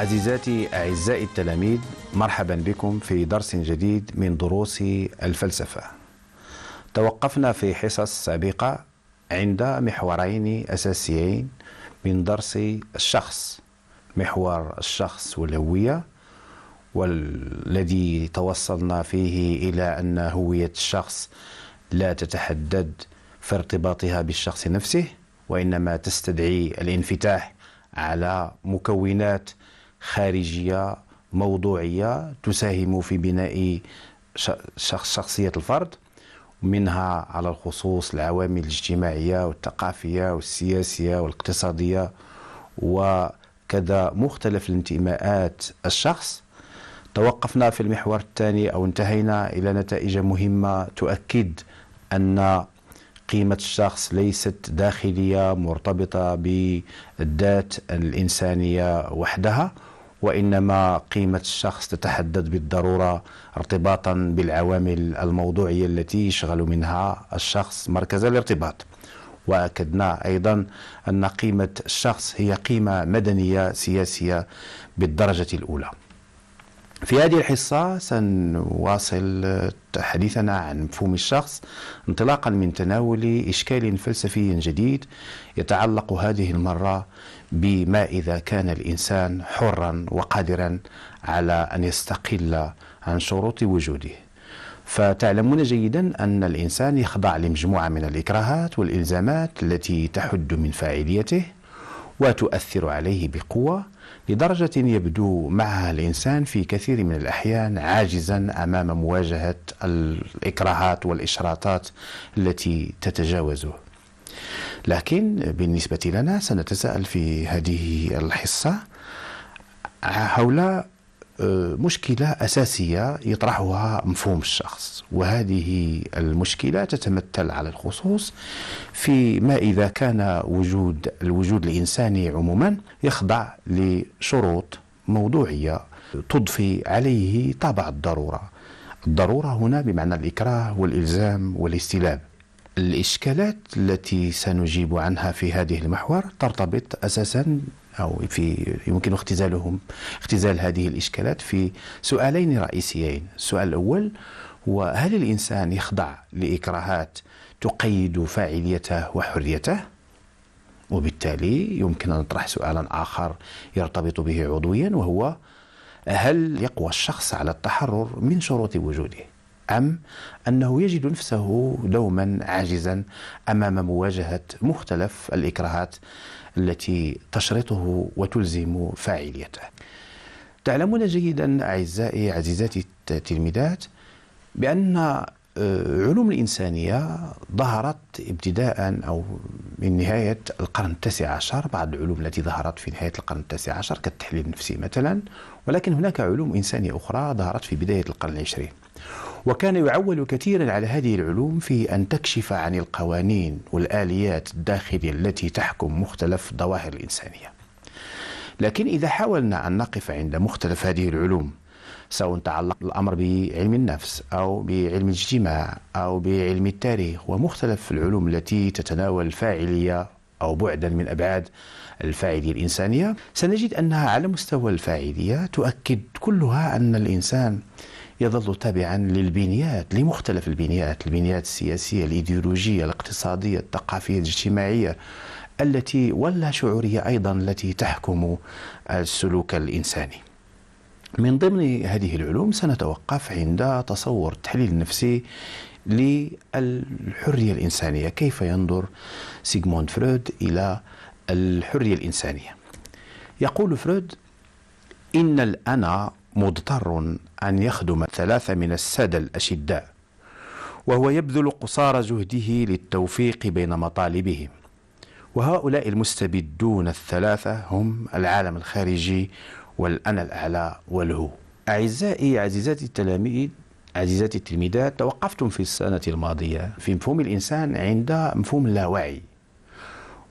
عزيزاتي أعزائي التلاميذ مرحبا بكم في درس جديد من دروس الفلسفة توقفنا في حصص سابقة عند محورين أساسيين من درس الشخص محور الشخص والهوية والذي توصلنا فيه إلى أن هوية الشخص لا تتحدد في ارتباطها بالشخص نفسه وإنما تستدعي الانفتاح على مكونات خارجيه موضوعيه تساهم في بناء شخصيه الفرد منها على الخصوص العوامل الاجتماعيه والثقافيه والسياسيه والاقتصاديه وكذا مختلف الانتماءات الشخص توقفنا في المحور الثاني او انتهينا الى نتائج مهمه تؤكد ان قيمة الشخص ليست داخلية مرتبطة بالذات الإنسانية وحدها وإنما قيمة الشخص تتحدد بالضرورة ارتباطا بالعوامل الموضوعية التي يشغل منها الشخص مركز الارتباط واكدنا ايضا ان قيمه الشخص هي قيمه مدنيه سياسيه بالدرجه الاولى. في هذه الحصه سنواصل حديثنا عن مفهوم الشخص انطلاقا من تناول اشكال فلسفي جديد يتعلق هذه المره بما إذا كان الإنسان حرا وقادرا على أن يستقل عن شروط وجوده فتعلمون جيدا أن الإنسان يخضع لمجموعة من الإكراهات والإلزامات التي تحد من فاعليته وتؤثر عليه بقوة لدرجة يبدو معها الإنسان في كثير من الأحيان عاجزا أمام مواجهة الإكراهات والإشراطات التي تتجاوزه لكن بالنسبة لنا سنتساءل في هذه الحصة حول آه، مشكلة أساسية يطرحها مفهوم الشخص وهذه المشكلة تتمثل على الخصوص في ما إذا كان وجود الوجود الإنساني عموما يخضع لشروط موضوعية تضفي عليه طابع الضرورة الضرورة هنا بمعنى الإكراه والإلزام والاستلاب الإشكالات التي سنجيب عنها في هذه المحور ترتبط أساسا أو في يمكن اختزالهم اختزال هذه الإشكالات في سؤالين رئيسيين السؤال الأول هو هل الإنسان يخضع لإكراهات تقيد فاعليته وحريته وبالتالي يمكن أن نطرح سؤالا آخر يرتبط به عضويا وهو هل يقوى الشخص على التحرر من شروط وجوده أم أنه يجد نفسه دوما عاجزا أمام مواجهة مختلف الإكراهات التي تشرطه وتلزم فاعليته تعلمون جيدا أعزائي عزيزاتي التلميذات بأن آه، علوم الإنسانية ظهرت ابتداء أو من نهاية القرن التاسع عشر بعض العلوم التي ظهرت في نهاية القرن التاسع عشر كالتحليل النفسي مثلا ولكن هناك علوم إنسانية أخرى ظهرت في بداية القرن العشرين وكان يعول كثيرا على هذه العلوم في أن تكشف عن القوانين والآليات الداخلية التي تحكم مختلف الظواهر الإنسانية لكن إذا حاولنا أن نقف عند مختلف هذه العلوم سواء تعلق الأمر بعلم النفس أو بعلم الاجتماع أو بعلم التاريخ ومختلف العلوم التي تتناول الفاعلية أو بعدا من أبعاد الفاعلية الإنسانية سنجد أنها على مستوى الفاعلية تؤكد كلها أن الإنسان يظل تابعا للبنيات لمختلف البنيات البنيات السياسية الإيديولوجية الاقتصادية الثقافية الاجتماعية التي واللا شعورية أيضا التي تحكم السلوك الإنساني من ضمن هذه العلوم سنتوقف عند تصور التحليل النفسي للحرية الإنسانية كيف ينظر سيغموند فرويد إلى الحرية الإنسانية يقول فرويد إن الأنا مضطر أن يخدم ثلاثة من السادة الأشداء وهو يبذل قصارى جهده للتوفيق بين مطالبهم وهؤلاء المستبدون الثلاثة هم العالم الخارجي والأنا الأعلى والهو أعزائي عزيزاتي التلاميذ عزيزاتي التلميذات توقفتم في السنة الماضية في مفهوم الإنسان عند مفهوم اللاوعي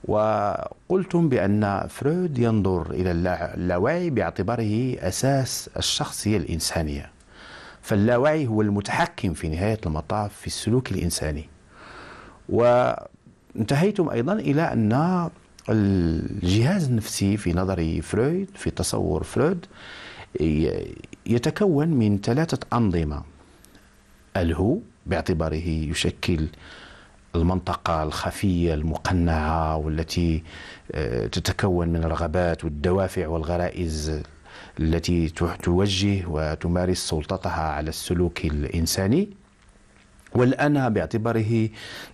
وقلتم بأن فرويد ينظر إلى اللاوعي باعتباره أساس الشخصية الإنسانية فاللاوعي هو المتحكم في نهاية المطاف في السلوك الإنساني وانتهيتم أيضا إلى أن الجهاز النفسي في نظري فرويد في تصور فرويد يتكون من ثلاثة أنظمة الهو باعتباره يشكل المنطقة الخفية المقنعة والتي آه، تتكون من الرغبات والدوافع والغرائز التي توجه وتمارس سلطتها على السلوك الإنساني والأنا باعتباره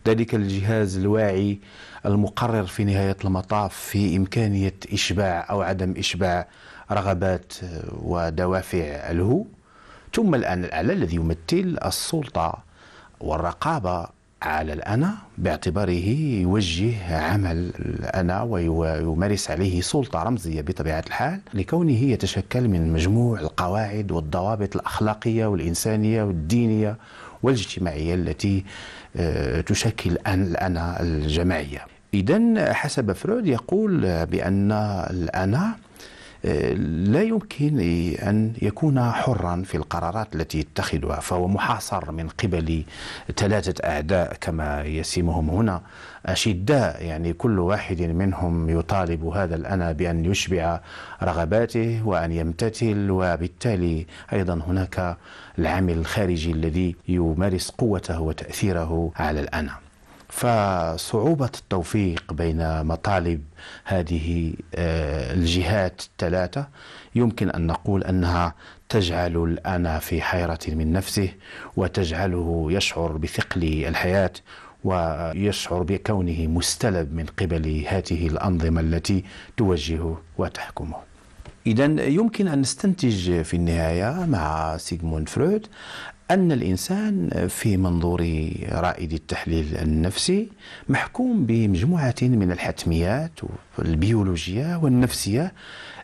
ذلك الجهاز الواعي المقرر في نهاية المطاف في إمكانية إشباع أو عدم إشباع رغبات ودوافع الهو ثم الآن الأعلى الذي يمثل السلطة والرقابة على الأنا باعتباره يوجه عمل الأنا ويمارس عليه سلطة رمزية بطبيعة الحال لكونه يتشكل من مجموع القواعد والضوابط الأخلاقية والإنسانية والدينية والاجتماعية التي آه، تشكل الأنا الجماعية إذا حسب فرويد يقول آه، بأن الأنا لا يمكن أن يكون حرا في القرارات التي يتخذها فهو محاصر من قبل ثلاثة أعداء كما يسمهم هنا أشداء يعني كل واحد منهم يطالب هذا الأنا بأن يشبع رغباته وأن يمتثل وبالتالي أيضا هناك العامل الخارجي الذي يمارس قوته وتأثيره على الأنا فصعوبة التوفيق بين مطالب هذه آه، الجهات الثلاثة يمكن أن نقول أنها تجعل الأنا في حيرة من نفسه وتجعله يشعر بثقل الحياة ويشعر بكونه مستلب من قبل هذه الأنظمة التي توجهه وتحكمه إذا يمكن أن نستنتج في النهاية مع سيغموند فرويد أن الإنسان في منظور رائد التحليل النفسي محكوم بمجموعة من الحتميات البيولوجية والنفسية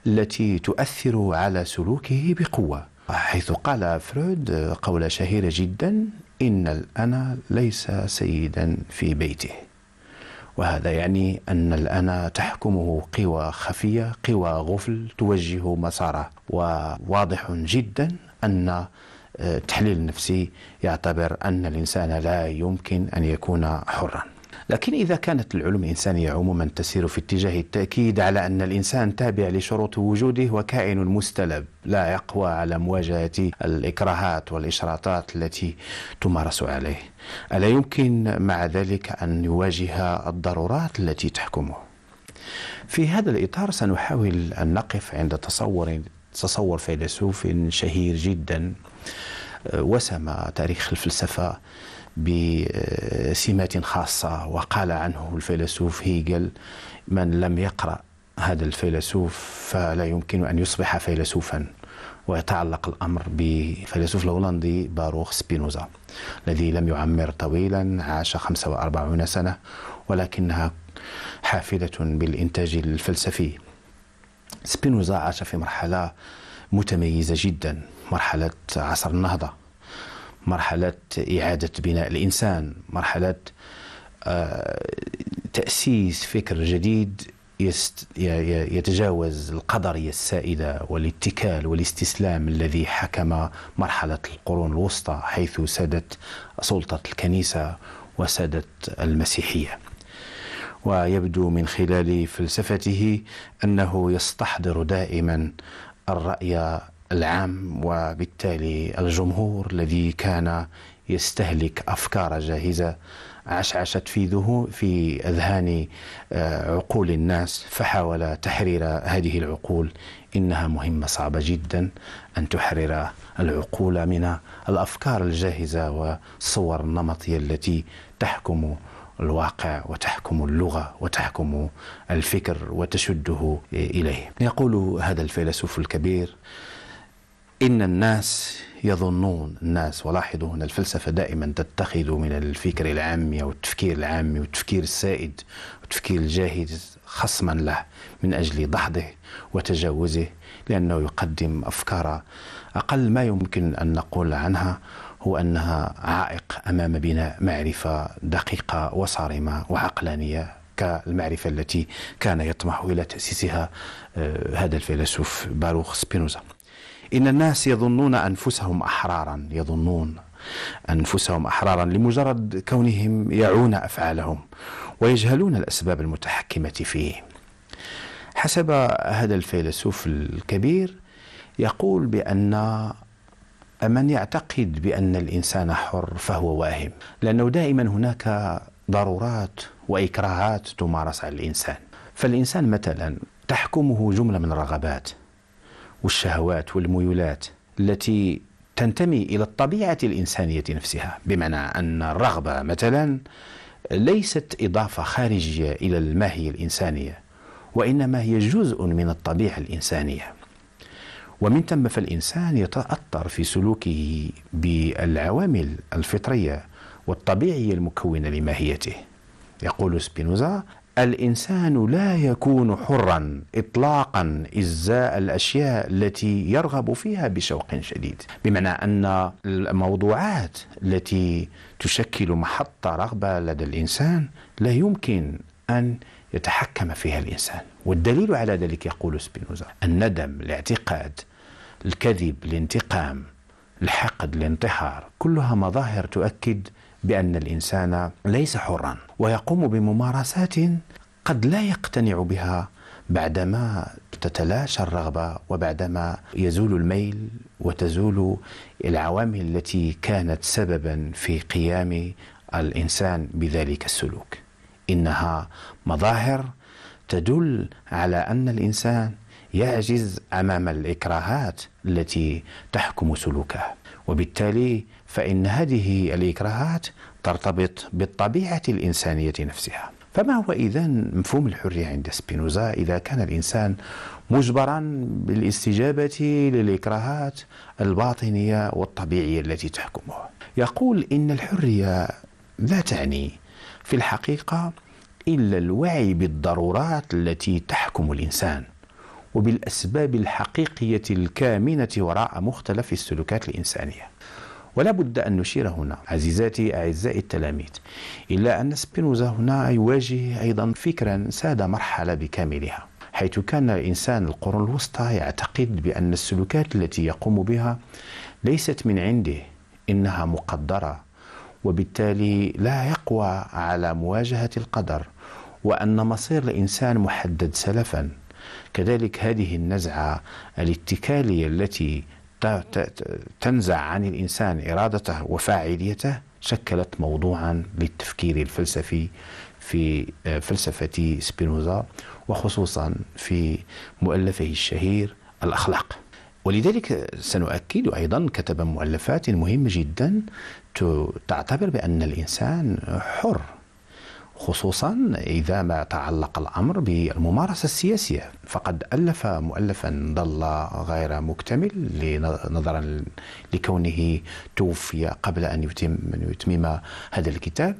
التي تؤثر على سلوكه بقوة حيث قال فرويد قولة شهيرة جدا إن الأنا ليس سيدا في بيته وهذا يعني أن الأنا تحكمه قوى خفية قوى غفل توجه مساره وواضح جدا أن التحليل النفسي يعتبر أن الإنسان لا يمكن أن يكون حرا لكن إذا كانت العلوم الإنسانية عموما تسير في اتجاه التأكيد على أن الإنسان تابع لشروط وجوده وكائن مستلب لا يقوى على مواجهة الإكراهات والإشراطات التي تمارس عليه ألا يمكن مع ذلك أن يواجه الضرورات التي تحكمه في هذا الإطار سنحاول أن نقف عند تصور تصور فيلسوف شهير جدا وسم تاريخ الفلسفة بسمات خاصة وقال عنه الفيلسوف هيجل من لم يقرأ هذا الفيلسوف فلا يمكن أن يصبح فيلسوفا ويتعلق الأمر بفيلسوف الهولندي باروخ سبينوزا الذي لم يعمر طويلا عاش 45 سنة ولكنها حافلة بالإنتاج الفلسفي سبينوزا عاش في مرحلة متميزة جدا مرحلة عصر النهضة مرحلة إعادة بناء الإنسان مرحلة آه، تأسيس فكر جديد يتجاوز القدرية السائدة والاتكال والاستسلام الذي حكم مرحلة القرون الوسطى حيث سادت سلطة الكنيسة وسادت المسيحية ويبدو من خلال فلسفته أنه يستحضر دائما الرأي العام وبالتالي الجمهور الذي كان يستهلك افكار جاهزه عشعشت في ذهو في اذهان آه، عقول الناس فحاول تحرير هذه العقول انها مهمه صعبه جدا ان تحرر العقول من الافكار الجاهزه والصور النمطيه التي تحكم الواقع وتحكم اللغه وتحكم الفكر وتشده اليه. يقول هذا الفيلسوف الكبير إن الناس يظنون الناس ولاحظوا أن الفلسفة دائما تتخذ من الفكر العامي التفكير العامي والتفكير السائد والتفكير الجاهد خصما له من أجل دحضه وتجاوزه لأنه يقدم أفكار أقل ما يمكن أن نقول عنها هو أنها عائق أمام بناء معرفة دقيقة وصارمة وعقلانية كالمعرفة التي كان يطمح إلى تأسيسها آه، هذا الفيلسوف باروخ سبينوزا إن الناس يظنون أنفسهم أحرارا يظنون أنفسهم أحرارا لمجرد كونهم يعون أفعالهم ويجهلون الأسباب المتحكمة فيه حسب هذا الفيلسوف الكبير يقول بأن من يعتقد بأن الإنسان حر فهو واهم لأنه دائما هناك ضرورات وإكراهات تمارس على الإنسان فالإنسان مثلا تحكمه جملة من الرغبات والشهوات والميولات التي تنتمي إلى الطبيعة الإنسانية نفسها بمعنى أن الرغبة مثلا ليست إضافة خارجية إلى الماهية الإنسانية وإنما هي جزء من الطبيعة الإنسانية ومن ثم فالإنسان يتأثر في سلوكه بالعوامل الفطرية والطبيعية المكونة لماهيته يقول سبينوزا الانسان لا يكون حرا اطلاقا ازاء الاشياء التي يرغب فيها بشوق شديد، بمعنى ان الموضوعات التي تشكل محط رغبه لدى الانسان لا يمكن ان يتحكم فيها الانسان، والدليل على ذلك يقول سبينوزا: الندم، الاعتقاد، الكذب، الانتقام، الحقد، الانتحار، كلها مظاهر تؤكد بأن الإنسان ليس حرا ويقوم بممارسات قد لا يقتنع بها بعدما تتلاشى الرغبة وبعدما يزول الميل وتزول العوامل التي كانت سببا في قيام الإنسان بذلك السلوك إنها مظاهر تدل على أن الإنسان يعجز أمام الإكراهات التي تحكم سلوكه وبالتالي فإن هذه الإكراهات ترتبط بالطبيعة الإنسانية نفسها فما هو إذا مفهوم الحرية عند سبينوزا إذا كان الإنسان مجبرا بالاستجابة للإكراهات الباطنية والطبيعية التي تحكمه يقول إن الحرية لا تعني في الحقيقة إلا الوعي بالضرورات التي تحكم الإنسان وبالأسباب الحقيقية الكامنة وراء مختلف السلوكات الإنسانية ولا بد أن نشير هنا عزيزاتي أعزائي التلاميذ إلا أن سبينوزا هنا يواجه أيضا فكرا ساد مرحلة بكاملها حيث كان الإنسان القرون الوسطى يعتقد بأن السلوكات التي يقوم بها ليست من عنده إنها مقدرة وبالتالي لا يقوى على مواجهة القدر وأن مصير الإنسان محدد سلفا كذلك هذه النزعة الاتكالية التي تنزع عن الانسان ارادته وفاعليته شكلت موضوعا للتفكير الفلسفي في آه، فلسفه سبينوزا وخصوصا في مؤلفه الشهير الاخلاق. ولذلك سنؤكد ايضا كتب مؤلفات مهمه جدا تعتبر بان الانسان حر خصوصا إذا ما تعلق الأمر بالممارسة السياسية فقد ألف مؤلفا ظل غير مكتمل نظرا لكونه توفي قبل أن يتم, أن يتمم هذا الكتاب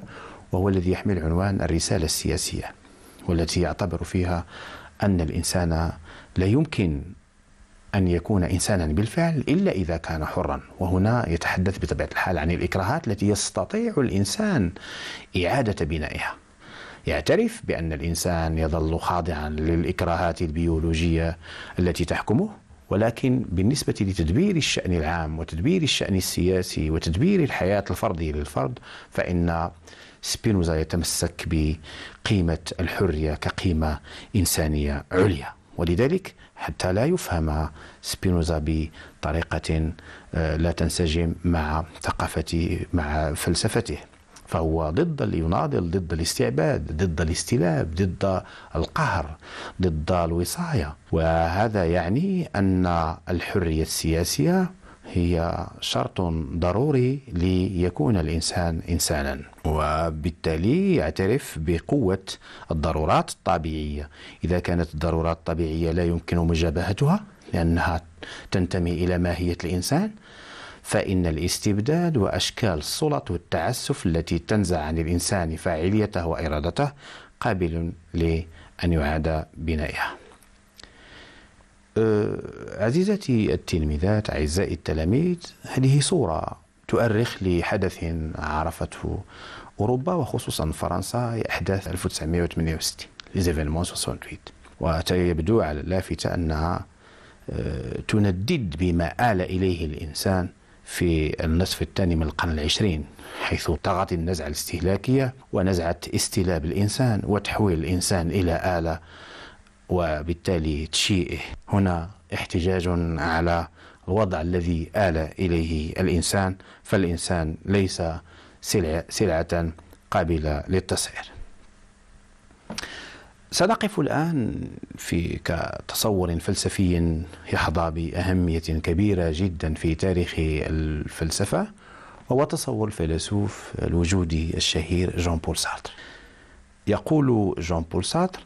وهو الذي يحمل عنوان الرسالة السياسية والتي يعتبر فيها أن الإنسان لا يمكن أن يكون إنسانا بالفعل إلا إذا كان حرا وهنا يتحدث بطبيعة الحال عن الإكراهات التي يستطيع الإنسان إعادة بنائها يعترف بأن الإنسان يظل خاضعا للإكراهات البيولوجية التي تحكمه ولكن بالنسبة لتدبير الشأن العام وتدبير الشأن السياسي وتدبير الحياة الفردية للفرد فإن سبينوزا يتمسك بقيمة الحرية كقيمة إنسانية عليا ولذلك حتى لا يفهم سبينوزا بطريقة آه، لا تنسجم مع ثقافته مع فلسفته فهو ضد اللي يناضل ضد الاستعباد ضد الاستلاب ضد القهر ضد الوصاية وهذا يعني أن الحرية السياسية هي شرط ضروري ليكون الإنسان إنسانا وبالتالي يعترف بقوة الضرورات الطبيعية إذا كانت الضرورات الطبيعية لا يمكن مجابهتها لأنها تنتمي إلى ماهية الإنسان فإن الاستبداد وأشكال السلط والتعسف التي تنزع عن الإنسان فاعليته وإرادته قابل لأن يعاد بنائها أه، عزيزتي التلميذات أعزائي التلاميذ هذه صورة تؤرخ لحدث عرفته أوروبا وخصوصا فرنسا أحداث 1968 ليزيفينمون 68 على اللافتة أنها أه، تندد بما آل إليه الإنسان في النصف الثاني من القرن العشرين حيث طغت النزعة الاستهلاكية ونزعة استلاب الإنسان وتحويل الإنسان إلى آلة وبالتالي تشيئه هنا احتجاج على الوضع الذي آل إليه الإنسان فالإنسان ليس سلعة, سلعة قابلة للتسعير سنقف الآن في كتصور فلسفي يحظى بأهمية كبيرة جدا في تاريخ الفلسفة وهو تصور الفيلسوف الوجودي الشهير جون بول سارتر يقول جون بول سارتر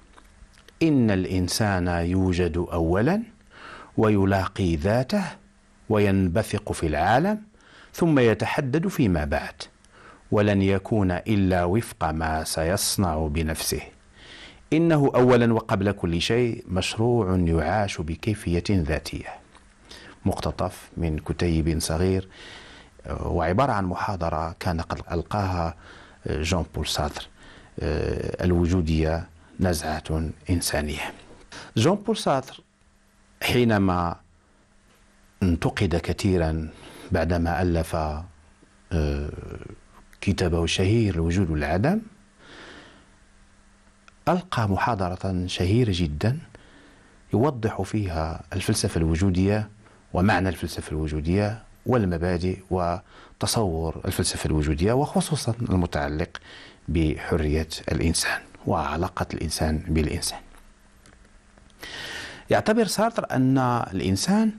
إن الإنسان يوجد أولا ويلاقي ذاته وينبثق في العالم ثم يتحدد فيما بعد ولن يكون إلا وفق ما سيصنع بنفسه إنه أولا وقبل كل شيء مشروع يعاش بكيفية ذاتية مقتطف من كتيب صغير آه، وعبارة عن محاضرة كان قد ألقاها جون بول ساتر الوجودية نزعة إنسانية جون بول ساتر حينما انتقد كثيرا بعدما ألف آه، كتابه الشهير الوجود والعدم ألقى محاضرة شهيرة جدا يوضح فيها الفلسفة الوجودية ومعنى الفلسفة الوجودية والمبادئ وتصور الفلسفة الوجودية وخصوصا المتعلق بحرية الإنسان وعلاقة الإنسان بالإنسان يعتبر سارتر أن الإنسان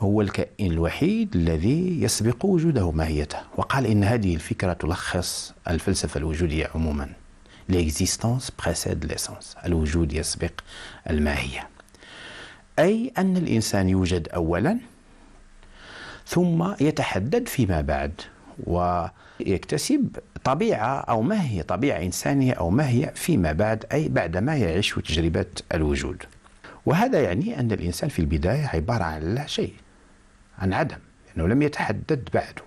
هو الكائن الوحيد الذي يسبق وجوده ماهيته وقال إن هذه الفكرة تلخص الفلسفة الوجودية عموماً الاكزيستونس بريسيد ليسونس الوجود يسبق الماهية أي أن الإنسان يوجد أولا ثم يتحدد فيما بعد ويكتسب طبيعة أو ما هي طبيعة إنسانية أو ما هي فيما بعد أي بعدما يعيش تجربة الوجود وهذا يعني أن الإنسان في البداية عبارة عن لا شيء عن عدم لأنه لم يتحدد بعد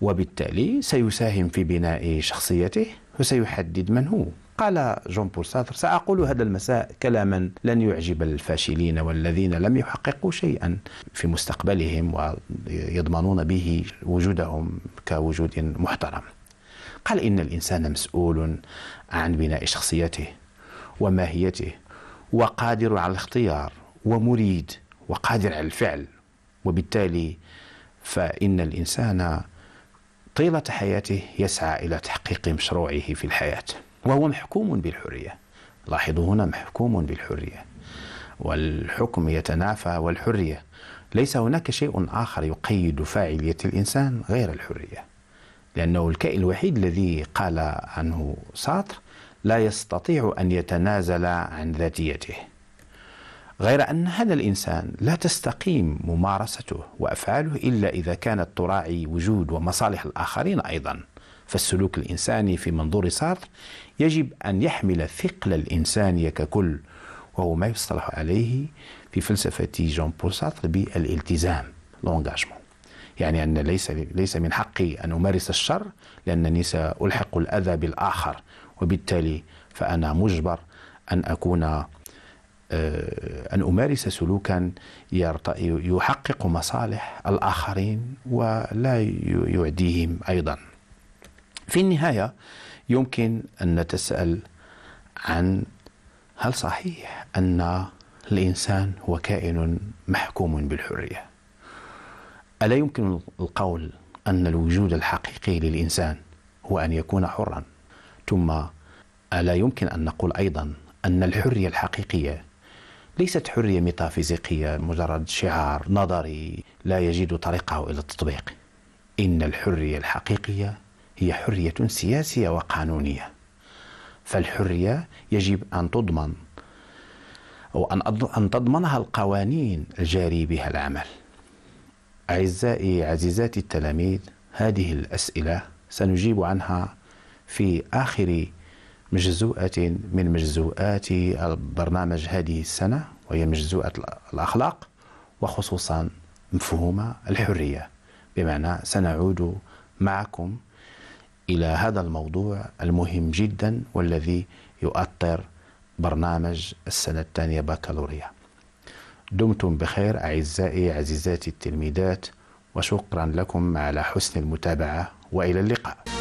وبالتالي سيساهم في بناء شخصيته وسيحدد من هو قال جون بول ساتر سأقول هذا المساء كلاما لن يعجب الفاشلين والذين لم يحققوا شيئا في مستقبلهم ويضمنون به وجودهم كوجود محترم قال إن الإنسان مسؤول عن بناء شخصيته وماهيته وقادر على الاختيار ومريد وقادر على الفعل وبالتالي فإن الإنسان طيلة حياته يسعى إلى تحقيق مشروعه في الحياة وهو محكوم بالحرية لاحظوا هنا محكوم بالحرية والحكم يتنافى والحرية ليس هناك شيء آخر يقيد فاعلية الإنسان غير الحرية لأنه الكائن الوحيد الذي قال عنه ساطر لا يستطيع أن يتنازل عن ذاتيته غير أن هذا الإنسان لا تستقيم ممارسته وأفعاله إلا إذا كانت تراعي وجود ومصالح الآخرين أيضا فالسلوك الإنساني في منظور سارتر يجب أن يحمل ثقل الإنسانية ككل وهو ما يصطلح عليه في فلسفة جون بول سارتر بالالتزام يعني أن ليس ليس من حقي أن أمارس الشر لأنني سألحق الأذى بالآخر وبالتالي فأنا مجبر أن أكون آه، أن أمارس سلوكا يحقق مصالح الآخرين ولا يعديهم أيضا في النهاية يمكن أن نتسأل عن هل صحيح أن الإنسان هو كائن محكوم بالحرية ألا يمكن القول أن الوجود الحقيقي للإنسان هو أن يكون حرا ثم ألا يمكن أن نقول أيضا أن الحرية الحقيقية ليست حرية ميتافيزيقية مجرد شعار نظري لا يجد طريقه إلى التطبيق إن الحرية الحقيقية هي حرية سياسية وقانونية فالحرية يجب أن تضمن أو أن تضمنها القوانين الجاري بها العمل أعزائي عزيزاتي التلاميذ هذه الأسئلة سنجيب عنها في آخر مجزوءة من مجزوءات البرنامج هذه السنة وهي مجزوءة الأخلاق وخصوصا مفهوم الحرية بمعنى سنعود معكم إلى هذا الموضوع المهم جدا والذي يؤطر برنامج السنة الثانية بكالوريا دمتم بخير أعزائي عزيزاتي التلميذات وشكرا لكم على حسن المتابعة وإلى اللقاء